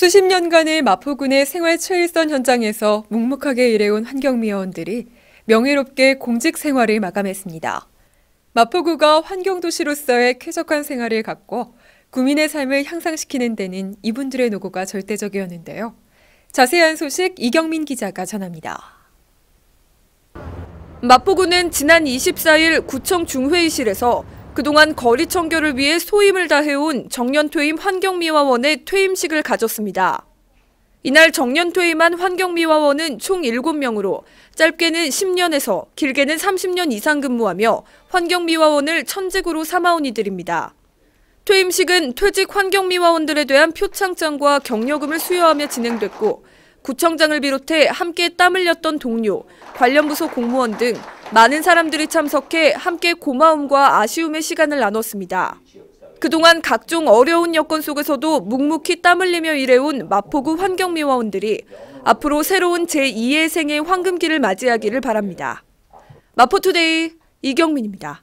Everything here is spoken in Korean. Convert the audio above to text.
수십 년간의 마포군의 생활 최일선 현장에서 묵묵하게 일해온 환경미화원들이 명예롭게 공직 생활을 마감했습니다. 마포구가 환경도시로서의 쾌적한 생활을 갖고 국민의 삶을 향상시키는 데는 이분들의 노고가 절대적이었는데요. 자세한 소식 이경민 기자가 전합니다. 마포구는 지난 24일 구청 중회의실에서 그동안 거리 청결을 위해 소임을 다해온 정년퇴임 환경미화원의 퇴임식을 가졌습니다. 이날 정년퇴임한 환경미화원은 총 7명으로 짧게는 10년에서 길게는 30년 이상 근무하며 환경미화원을 천직으로 삼아온 이들입니다. 퇴임식은 퇴직 환경미화원들에 대한 표창장과 격려금을 수여하며 진행됐고 구청장을 비롯해 함께 땀 흘렸던 동료, 관련 부서 공무원 등 많은 사람들이 참석해 함께 고마움과 아쉬움의 시간을 나눴습니다. 그동안 각종 어려운 여건 속에서도 묵묵히 땀 흘리며 일해온 마포구 환경미화원들이 앞으로 새로운 제2의 생애 황금기를 맞이하기를 바랍니다. 마포투데이 이경민입니다.